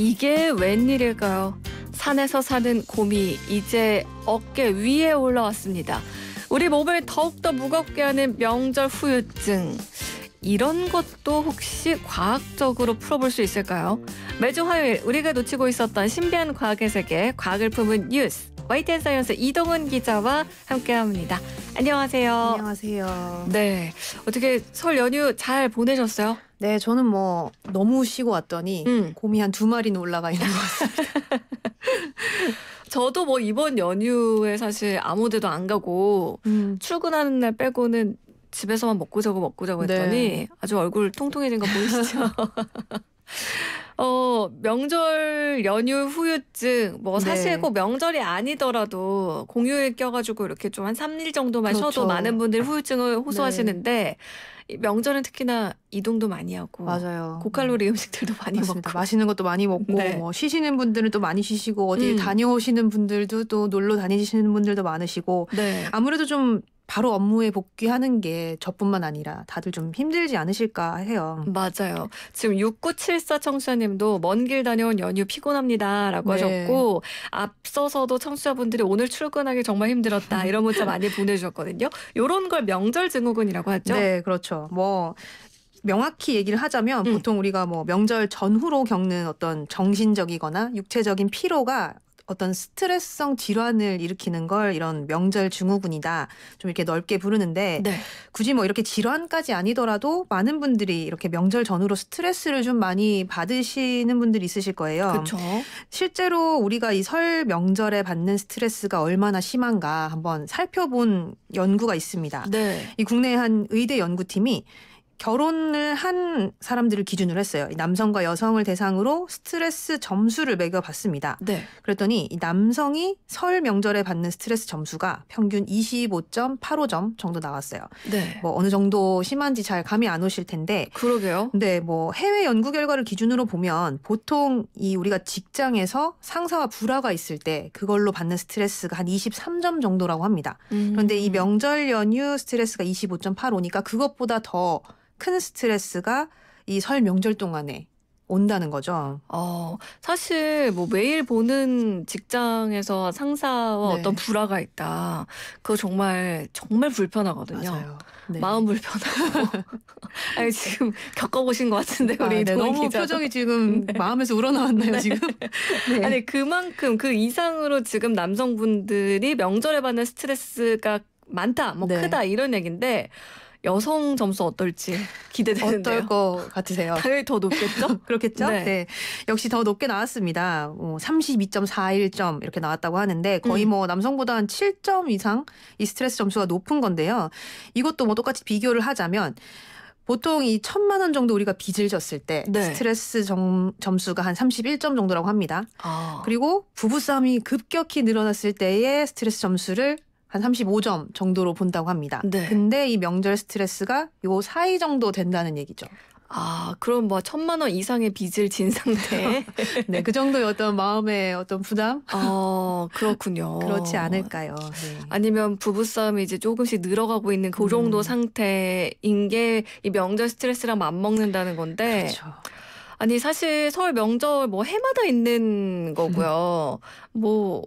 이게 웬일일까요? 산에서 사는 곰이 이제 어깨 위에 올라왔습니다. 우리 몸을 더욱더 무겁게 하는 명절 후유증. 이런 것도 혹시 과학적으로 풀어볼 수 있을까요? 매주 화요일 우리가 놓치고 있었던 신비한 과학의 세계, 과학을 품은 뉴스. YTN 사이언스 이동훈 기자와 함께합니다. 안녕하세요. 안녕하세요. 네, 어떻게 설 연휴 잘 보내셨어요? 네, 저는 뭐 너무 쉬고 왔더니 음. 곰이 한 두 마리는 올라가 있는 것 같습니다. 저도 뭐 이번 연휴에 사실 아무데도 안 가고 음. 출근하는 날 빼고는 집에서만 먹고 자고 먹고 자고 했더니 네. 아주 얼굴 통통해진 거 보이시죠? 어, 명절 연휴 후유증 뭐 네. 사실 네. 꼭 명절이 아니더라도 공휴일 껴가지고 이렇게 좀 한 3일 정도만 그렇죠. 쉬어도 많은 분들 후유증을 네. 호소하시는데 명절은 특히나 이동도 많이 하고 맞아요. 고칼로리 음. 음식들도 많이 맞습니다. 먹고 맛있는 것도 많이 먹고 네. 뭐 쉬시는 분들은 또 많이 쉬시고 어디 음. 다녀오시는 분들도 또 놀러 다니시는 분들도 많으시고 네. 아무래도 좀 바로 업무에 복귀하는 게 저뿐만 아니라 다들 좀 힘들지 않으실까 해요. 맞아요. 지금 6974 청취자님도 먼 길 다녀온 연휴 피곤합니다. 라고 네. 하셨고, 앞서서도 청취자분들이 오늘 출근하기 정말 힘들었다. 이런 문자 많이 보내주셨거든요. 요런 걸 명절 증후군이라고 하죠. 네, 그렇죠. 뭐, 명확히 얘기를 하자면 음. 보통 우리가 뭐 명절 전후로 겪는 어떤 정신적이거나 육체적인 피로가 어떤 스트레스성 질환을 일으키는 걸 이런 명절 증후군이다 좀 이렇게 넓게 부르는데 네. 굳이 뭐 이렇게 질환까지 아니더라도 많은 분들이 이렇게 명절 전후로 스트레스를 좀 많이 받으시는 분들이 있으실 거예요. 그렇죠. 실제로 우리가 이 설 명절에 받는 스트레스가 얼마나 심한가 한번 살펴본 연구가 있습니다. 네. 이 국내 한 의대 연구팀이 결혼을 한 사람들을 기준으로 했어요. 남성과 여성을 대상으로 스트레스 점수를 매겨봤습니다. 네. 그랬더니 남성이 설 명절에 받는 스트레스 점수가 평균 25.85점 정도 나왔어요. 네. 뭐 어느 정도 심한지 잘 감이 안 오실 텐데. 그러게요. 네, 뭐 해외 연구 결과를 기준으로 보면 보통 이 우리가 직장에서 상사와 불화가 있을 때 그걸로 받는 스트레스가 한 23점 정도라고 합니다. 음. 그런데 이 음. 명절 연휴 스트레스가 25.85니까 그것보다 더큰 스트레스가 이 설 명절 동안에 온다는 거죠. 어, 사실 뭐 매일 보는 직장에서 상사와 네. 어떤 불화가 있다. 그거 정말 정말 불편하거든요. 네. 마음 불편하고. 아니 지금 겪어보신 것 같은데 아, 우리 아, 네. 너무 기자도. 표정이 지금 네. 마음에서 우러나왔나요 네. 지금? 네. 아니 그만큼 그 이상으로 지금 남성분들이 명절에 받는 스트레스가 많다, 뭐 크다 이런 얘긴데 여성 점수 어떨지 기대되는데요. 어떨 것 같으세요? 당연히 더 높겠죠? 그렇겠죠? 네. 네. 역시 더 높게 나왔습니다. 뭐 32.41점 이렇게 나왔다고 하는데 거의 음. 뭐 남성보다 한 7점 이상 이 스트레스 점수가 높은 건데요. 이것도 뭐 똑같이 비교를 하자면 보통 이 천만 원 정도 우리가 빚을 졌을 때 네. 스트레스 점, 점수가 한 31점 정도라고 합니다. 아. 그리고 부부싸움이 급격히 늘어났을 때의 스트레스 점수를 한 35점 정도로 본다고 합니다. 네. 근데 이 명절 스트레스가 요 사이 정도 된다는 얘기죠. 아, 그럼 뭐 천만 원 이상의 빚을 진 상태. 네, 그 정도의 어떤 마음의 어떤 부담? 어, 그렇군요. 그렇지 않을까요? 네. 아니면 부부싸움이 이제 조금씩 늘어가고 있는 그 정도 음. 상태인 게 이 명절 스트레스랑 맞먹는다는 건데. 그렇죠. 아니, 사실 서울 명절 뭐 해마다 있는 거고요. 음. 뭐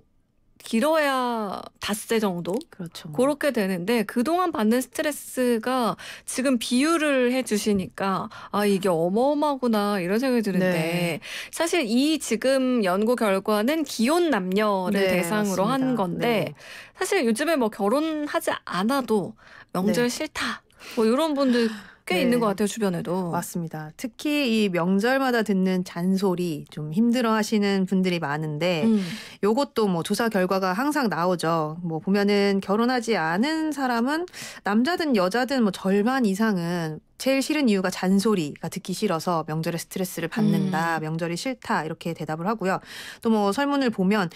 길어야 닷새 정도? 그렇죠. 그렇게 되는데 그동안 받는 스트레스가 지금 비유를 해 주시니까 아, 이게 어마어마구나 이런 생각이 드는데 네. 사실 이 지금 연구 결과는 기혼 남녀를 네, 대상으로 맞습니다. 한 건데 네. 사실 요즘에 뭐 결혼하지 않아도 명절 네. 싫다. 뭐 이런 분들 꽤 네. 있는 것 네. 같아요 주변에도. 맞습니다. 특히 이 명절마다 듣는 잔소리 좀 힘들어하시는 분들이 많은데 음. 요것도 뭐 조사 결과가 항상 나오죠. 뭐 보면은 결혼하지 않은 사람은 남자든 여자든 뭐 절반 이상은 제일 싫은 이유가 잔소리가 듣기 싫어서 명절에 스트레스를 받는다, 음. 명절이 싫다 이렇게 대답을 하고요. 또 뭐 설문을 보면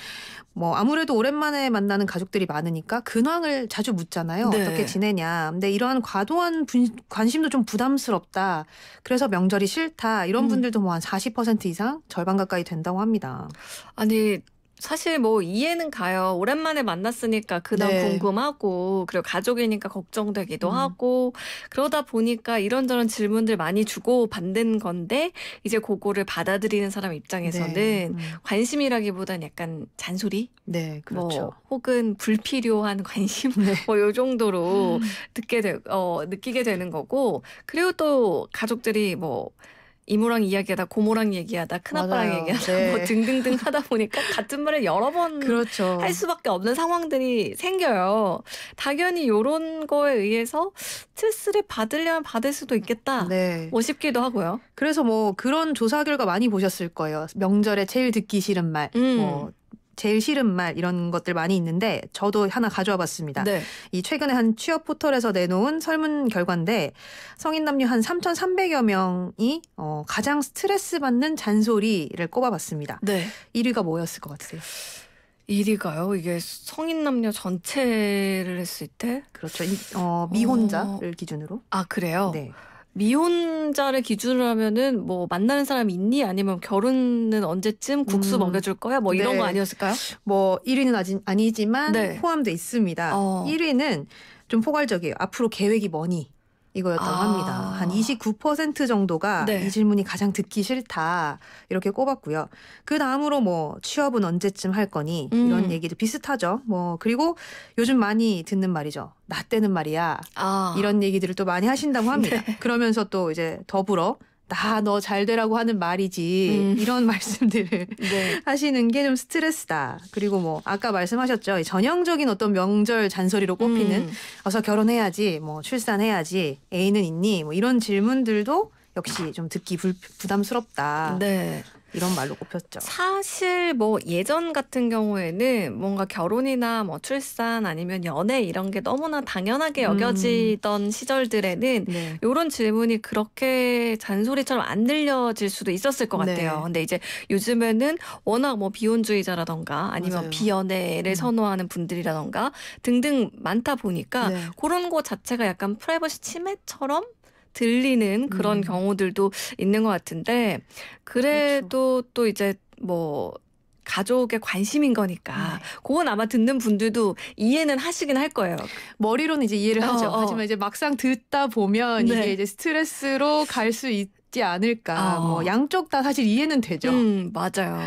뭐 아무래도 오랜만에 만나는 가족들이 많으니까 근황을 자주 묻잖아요. 네. 어떻게 지내냐. 근데 이러한 과도한 분, 관심도 좀 부담스럽다. 그래서 명절이 싫다 이런 음. 분들도 음. 뭐한 40% 이상 절반 가까이 된다고 합니다. 아니 사실 뭐 이해는 가요. 오랜만에 만났으니까 근황 네. 궁금하고 그리고 가족이니까 걱정되기도 음. 하고 그러다 보니까 이런저런 질문들 많이 주고 받는 건데 이제 그거를 받아들이는 사람 네. 입장에서는 네. 음. 관심이라기보단 약간 잔소리, 네, 뭐 그렇죠. 뭐 혹은 불필요한 관심 네. 뭐요 정도로 음. 듣게 되, 어, 느끼게 되는 거고 그리고 또 가족들이 뭐 이모랑 이야기하다 고모랑 얘기하다 큰아빠랑 맞아요. 얘기하다 뭐 네. 뭐 등등등 하다 보니까 같은 말을 여러 번할 그렇죠. 수밖에 없는 상황들이 생겨요. 당연히 요런 거에 의해서 스트레스를 받으려면 받을 수도 있겠다. 네. 뭐 싶기도 하고요. 그래서 뭐 그런 조사 결과 많이 보셨을 거예요. 명절에 제일 듣기 싫은 말. 뭐 음. 뭐 제일 싫은 말 이런 것들 많이 있는데 저도 하나 가져와 봤습니다. 네. 이 최근에 한 취업 포털에서 내놓은 설문 결과인데 성인 남녀 한 3,300여 명이 어, 가장 스트레스 받는 잔소리를 꼽아봤습니다. 네. 1위가 뭐였을 것 같으세요? 1위가요? 이게 성인 남녀 전체를 했을 때? 그렇죠. 어, 미혼자를 어... 기준으로. 아, 그래요? 네. 미혼자를 기준으로 하면은 뭐 만나는 사람이 있니 아니면 결혼은 언제쯤 국수 음. 먹여줄 거야 뭐 이런 네. 거 아니었을까요? 뭐 1위는 아직 아니지만 네. 포함돼 있습니다. 어. 1위는 좀 포괄적이에요. 앞으로 계획이 뭐니? 이거였다고 아. 합니다. 한 29% 정도가 네. 이 질문이 가장 듣기 싫다 이렇게 꼽았고요. 그 다음으로 뭐 취업은 언제쯤 할 거니 이런 음. 얘기도 비슷하죠. 뭐 그리고 요즘 많이 듣는 말이죠. 나 때는 말이야 아. 이런 얘기들을 또 많이 하신다고 합니다. 네. 그러면서 또 이제 더불어 다너잘 되라고 하는 말이지 음. 이런 말씀들을 네. 하시는 게 좀 스트레스다. 그리고 뭐 아까 말씀하셨죠 전형적인 어떤 명절 잔소리로 꼽히는 음. 어서 결혼해야지 뭐 출산해야지 애인은 있니 뭐 이런 질문들도 역시 좀 듣기 불, 부담스럽다. 네. 이런 말로 꼽혔죠. 사실 뭐 예전 같은 경우에는 뭔가 결혼이나 뭐 출산 아니면 연애 이런 게 너무나 당연하게 음. 여겨지던 음. 시절들에는 네. 이런 질문이 그렇게 잔소리처럼 안 들려질 수도 있었을 것 같아요. 네. 근데 이제 요즘에는 워낙 뭐 비혼주의자라던가 아니면 맞아요. 비연애를 음. 선호하는 분들이라던가 등등 많다 보니까 네. 그런 거 자체가 약간 프라이버시 침해처럼 들리는 그런 음. 경우들도 있는 것 같은데 그래도 그렇죠. 또 이제 뭐 가족의 관심인 거니까 네. 그건 아마 듣는 분들도 이해는 하시긴 할 거예요. 머리로는 이제 이해를 어, 하죠. 어. 하지만 이제 막상 듣다 보면 네. 이게 이제 스트레스로 갈 수 있. 있지 않을까. 어. 뭐 양쪽 다 사실 이해는 되죠. 음, 맞아요.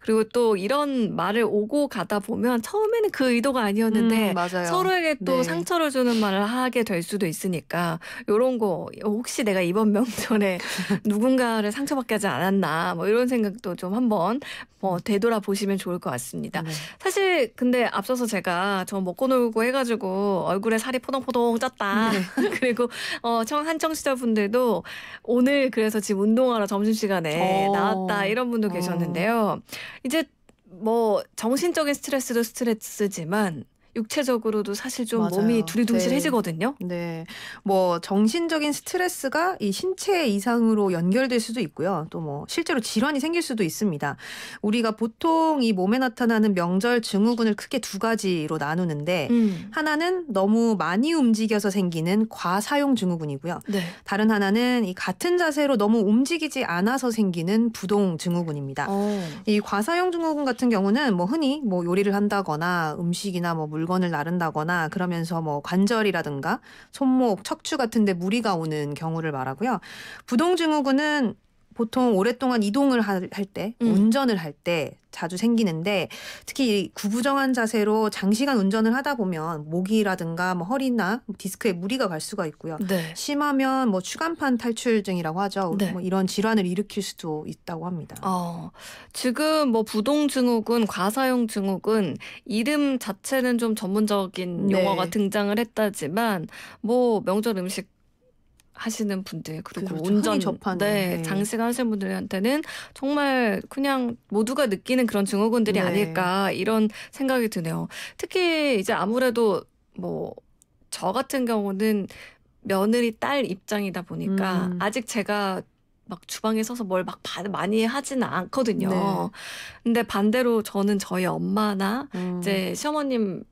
그리고 또 이런 말을 오고 가다 보면 처음에는 그 의도가 아니었는데 음, 서로에게 또 네. 상처를 주는 말을 하게 될 수도 있으니까 요런 거 혹시 내가 이번 명절에 누군가를 상처받게 하지 않았나 뭐 이런 생각도 좀 한번 뭐 되돌아 보시면 좋을 것 같습니다. 네. 사실 근데 앞서서 제가 저 먹고 놀고 해가지고 얼굴에 살이 포동포동 쪘다. 네. 그리고 어, 청 한청시자분들도 오늘 그 그래서 지금 운동하러 점심시간에 어. 나왔다 이런 분도 어. 계셨는데요. 이제 뭐 정신적인 스트레스도 스트레스지만 육체적으로도 사실 좀 맞아요. 몸이 두리둥실해지거든요. 네. 네. 뭐 정신적인 스트레스가 이 신체 이상으로 연결될 수도 있고요. 또 뭐 실제로 질환이 생길 수도 있습니다. 우리가 보통 이 몸에 나타나는 명절 증후군을 크게 두 가지로 나누는데 음. 하나는 너무 많이 움직여서 생기는 과사용 증후군이고요. 네. 다른 하나는 이 같은 자세로 너무 움직이지 않아서 생기는 부동 증후군입니다. 오. 어. 이 과사용 증후군 같은 경우는 뭐 흔히 뭐 요리를 한다거나 음식이나 뭐물 물건을 나른다거나 그러면서 뭐 관절이라든가 손목, 척추 같은 데 무리가 오는 경우를 말하고요. 부동증후군은 보통 오랫동안 이동을 할 때, 음. 운전을 할 때 자주 생기는데 특히 구부정한 자세로 장시간 운전을 하다 보면 목이라든가 뭐 허리나 뭐 디스크에 무리가 갈 수가 있고요. 네. 심하면 뭐 추간판 탈출증이라고 하죠. 네. 뭐 이런 질환을 일으킬 수도 있다고 합니다. 어, 지금 뭐 부동 증후군, 과사용 증후군 이름 자체는 좀 전문적인 네. 용어가 네. 등장을 했다지만 뭐 명절 음식 하시는 분들 그리고 그렇죠. 운전 접하는 네, 네. 장시간 하시는 분들한테는 정말 그냥 모두가 느끼는 그런 증후군들이 네. 아닐까 이런 생각이 드네요. 특히 이제 아무래도 뭐 저 같은 경우는 며느리 딸 입장이다 보니까 음. 아직 제가 막 주방에 서서 뭘 막 많이 하지는 않거든요. 네. 근데 반대로 저는 저희 엄마나 음. 이제 시어머님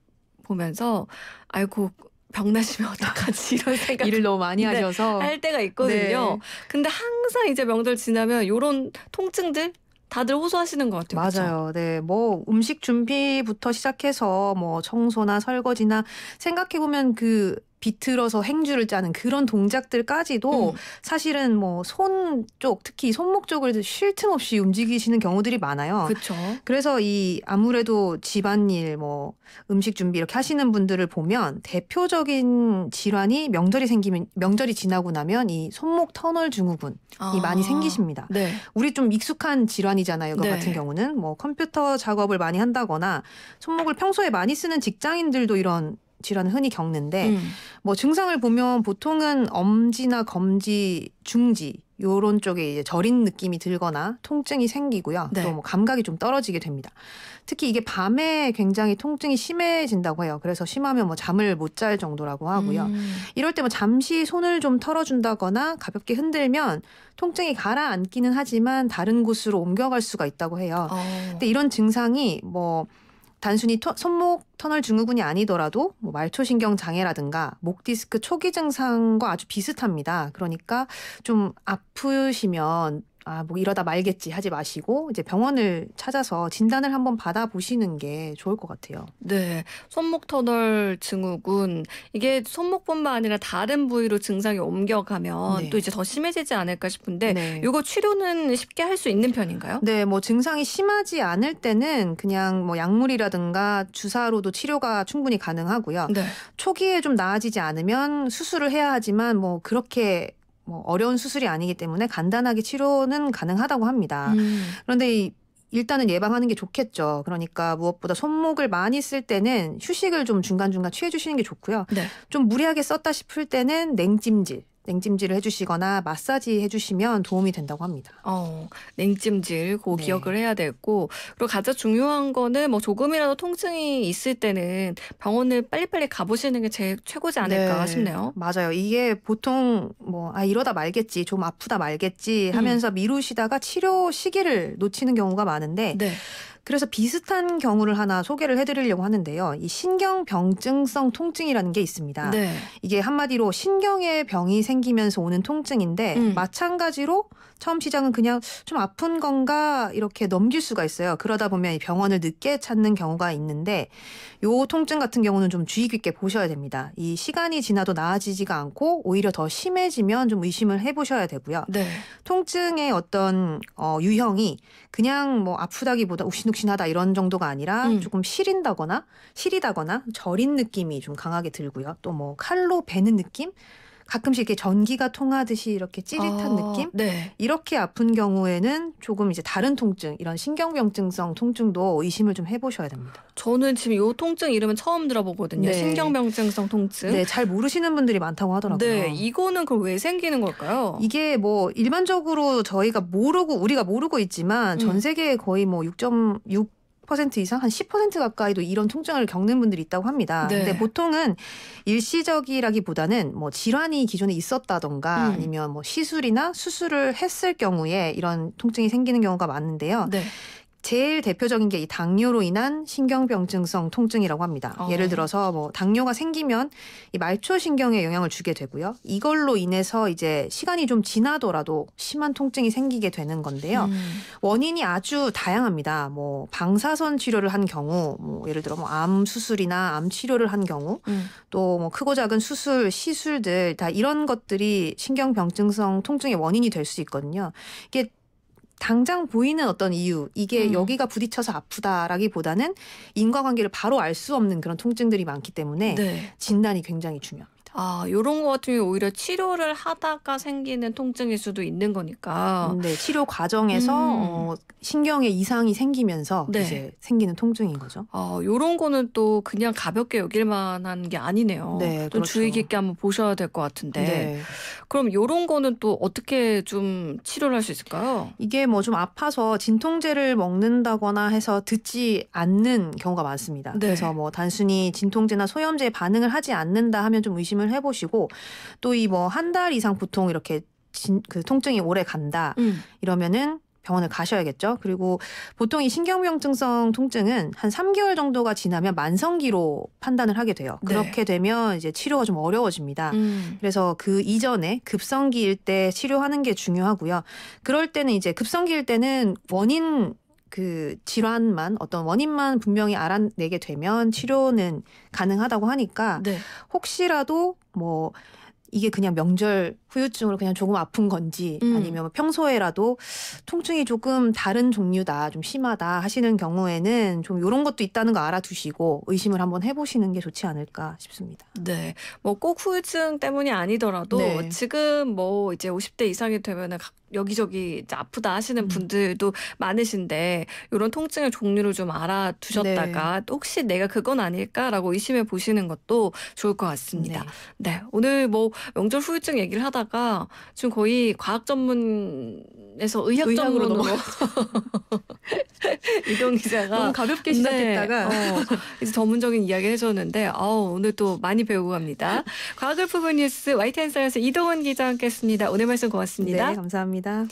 보면서 아이고 병나시면 어떡하지 이런 생각 일을 너무 많이 네, 하셔서 네, 할 때가 있거든요. 네. 근데 항상 이제 명절 지나면 요런 통증들 다들 호소하시는 것 같아요. 맞아요. 그쵸? 네. 뭐 음식 준비부터 시작해서 뭐 청소나 설거지나 생각해 보면 그 비틀어서 행주를 짜는 그런 동작들까지도 음. 사실은 뭐 손 쪽 특히 손목 쪽을 쉴 틈 없이 움직이시는 경우들이 많아요. 그렇죠. 그래서 이 아무래도 집안일 뭐 음식 준비 이렇게 하시는 분들을 보면 대표적인 질환이 명절이 생기면 명절이 지나고 나면 이 손목 터널 증후군이 아. 많이 생기십니다. 네. 우리 좀 익숙한 질환이잖아요. 이거 네. 같은 경우는 뭐 컴퓨터 작업을 많이 한다거나 손목을 평소에 많이 쓰는 직장인들도 이런 질환을 흔히 겪는데 음. 뭐 증상을 보면 보통은 엄지나 검지, 중지 요런 쪽에 이제 저린 느낌이 들거나 통증이 생기고요. 네. 또뭐 감각이 좀 떨어지게 됩니다. 특히 이게 밤에 굉장히 통증이 심해진다고 해요. 그래서 심하면 뭐 잠을 못 잘 정도라고 하고요. 음. 이럴 때 뭐 잠시 손을 좀 털어준다거나 가볍게 흔들면 통증이 가라앉기는 하지만 다른 곳으로 옮겨갈 수가 있다고 해요. 어. 근데 이런 증상이 뭐 단순히 토, 손목 터널 증후군이 아니더라도 뭐 말초신경 장애라든가 목 디스크 초기 증상과 아주 비슷합니다. 그러니까 좀 아프시면 아, 뭐 이러다 말겠지 하지 마시고 이제 병원을 찾아서 진단을 한번 받아보시는 게 좋을 것 같아요. 네. 손목 터널 증후군 이게 손목뿐만 아니라 다른 부위로 증상이 옮겨가면 네. 또 이제 더 심해지지 않을까 싶은데 네. 이거 치료는 쉽게 할 수 있는 편인가요? 네, 뭐 증상이 심하지 않을 때는 그냥 뭐 약물이라든가 주사로도 치료가 충분히 가능하고요. 네. 초기에 좀 나아지지 않으면 수술을 해야 하지만 뭐 그렇게 뭐 어려운 수술이 아니기 때문에 간단하게 치료는 가능하다고 합니다. 음. 그런데 일단은 예방하는 게 좋겠죠. 그러니까 무엇보다 손목을 많이 쓸 때는 휴식을 좀 중간중간 취해 주시는 게 좋고요. 네. 좀 무리하게 썼다 싶을 때는 냉찜질, 냉찜질을 해주시거나 마사지 해주시면 도움이 된다고 합니다. 어, 냉찜질 고 네. 기억을 해야 되고 그리고 가장 중요한 거는 뭐 조금이라도 통증이 있을 때는 병원을 빨리빨리 가보시는 게 제일 최고지 않을까 네. 싶네요. 맞아요. 이게 보통 뭐 아 이러다 말겠지 좀 아프다 말겠지 하면서 음. 미루시다가 치료 시기를 놓치는 경우가 많은데 네. 그래서 비슷한 경우를 하나 소개를 해드리려고 하는데요. 이 신경병증성 통증이라는 게 있습니다. 네. 이게 한마디로 신경에 병이 생기면서 오는 통증인데 음. 마찬가지로 처음 시작은 그냥 좀 아픈 건가 이렇게 넘길 수가 있어요. 그러다 보면 병원을 늦게 찾는 경우가 있는데 요 통증 같은 경우는 좀 주의 깊게 보셔야 됩니다. 이 시간이 지나도 나아지지가 않고 오히려 더 심해지면 좀 의심을 해보셔야 되고요. 네. 통증의 어떤 어, 유형이 그냥 뭐 아프다기보다 욱신욱신하다 이런 정도가 아니라 음. 조금 시린다거나 시리다거나 저린 느낌이 좀 강하게 들고요. 또 뭐 칼로 베는 느낌? 가끔씩 이렇게 전기가 통하듯이 이렇게 찌릿한 아, 느낌? 네. 이렇게 아픈 경우에는 조금 이제 다른 통증, 이런 신경병증성 통증도 의심을 좀 해보셔야 됩니다. 저는 지금 요 통증 이름은 처음 들어보거든요. 네. 신경병증성 통증. 네, 잘 모르시는 분들이 많다고 하더라고요. 네, 이거는 그럼 왜 생기는 걸까요? 이게 뭐 일반적으로 저희가 모르고 우리가 모르고 있지만 전 음. 세계에 거의 뭐6.6 40% 이상 한 10% 가까이도 이런 통증을 겪는 분들이 있다고 합니다. 네. 근데 보통은 일시적이라기보다는 뭐 질환이 기존에 있었다던가 음. 아니면 뭐 시술이나 수술을 했을 경우에 이런 통증이 생기는 경우가 많은데요. 네. 제일 대표적인 게 이 당뇨로 인한 신경병증성 통증이라고 합니다. 어. 예를 들어서 뭐 당뇨가 생기면 이 말초 신경에 영향을 주게 되고요. 이걸로 인해서 이제 시간이 좀 지나더라도 심한 통증이 생기게 되는 건데요. 음. 원인이 아주 다양합니다. 뭐 방사선 치료를 한 경우, 뭐 예를 들어 뭐 암 수술이나 암 치료를 한 경우, 음. 또뭐 크고 작은 수술, 시술들 다 이런 것들이 신경병증성 통증의 원인이 될 수 있거든요. 이게 당장 보이는 어떤 이유 이게 음. 여기가 부딪혀서 아프다라기보다는 인과관계를 바로 알 수 없는 그런 통증들이 많기 때문에 네. 진단이 굉장히 중요합니다. 아, 요런 거 같은 경우 오히려 치료를 하다가 생기는 통증일 수도 있는 거니까. 음, 네, 치료 과정에서 음. 어, 신경에 이상이 생기면서 네. 이제 생기는 통증인 거죠. 아, 요런 거는 또 그냥 가볍게 여길 만한 게 아니네요. 네, 좀 그렇죠. 주의 깊게 한번 보셔야 될 것 같은데. 네. 그럼 요런 거는 또 어떻게 좀 치료를 할 수 있을까요? 이게 뭐 좀 아파서 진통제를 먹는다거나 해서 듣지 않는 경우가 많습니다. 네. 그래서 뭐 단순히 진통제나 소염제에 반응을 하지 않는다 하면 좀 의심 의심을 해보시고 또 이 뭐 한 달 이상 보통 이렇게 진, 그 통증이 오래 간다 음. 이러면은 병원을 가셔야겠죠. 그리고 보통 이 신경병증성 통증은 한 3개월 정도가 지나면 만성기로 판단을 하게 돼요. 네. 그렇게 되면 이제 치료가 좀 어려워집니다. 음. 그래서 그 이전에 급성기일 때 치료하는 게 중요하고요. 그럴 때는 이제 급성기일 때는 원인 그 질환만 어떤 원인만 분명히 알아내게 되면 치료는 가능하다고 하니까 네. 혹시라도 뭐 이게 그냥 명절 후유증으로 그냥 조금 아픈 건지 음. 아니면 뭐 평소에라도 통증이 조금 다른 종류다 좀 심하다 하시는 경우에는 좀 이런 것도 있다는 거 알아두시고 의심을 한번 해보시는 게 좋지 않을까 싶습니다. 네, 뭐 꼭 후유증 때문이 아니더라도 네. 지금 뭐 이제 50대 이상이 되면은 여기저기 아프다 하시는 음. 분들도 음. 많으신데 이런 통증의 종류를 좀 알아두셨다가 네. 혹시 내가 그건 아닐까라고 의심해 보시는 것도 좋을 것 같습니다. 네, 네 오늘 뭐 명절 후유증 얘기를 하다가 지금 거의 과학 전문에서 의학 의으로 전문으로 이동 기자가 너무 가볍게 시작했다가 네, 어, 이제 전문적인 이야기 를 해줬는데 아우 오늘 또 많이 배우고 갑니다. 과학을 푸는 뉴스 YTN 사이언스 이동원 기자와 함께했습니다. 오늘 말씀 고맙습니다. 네, 감사합니다.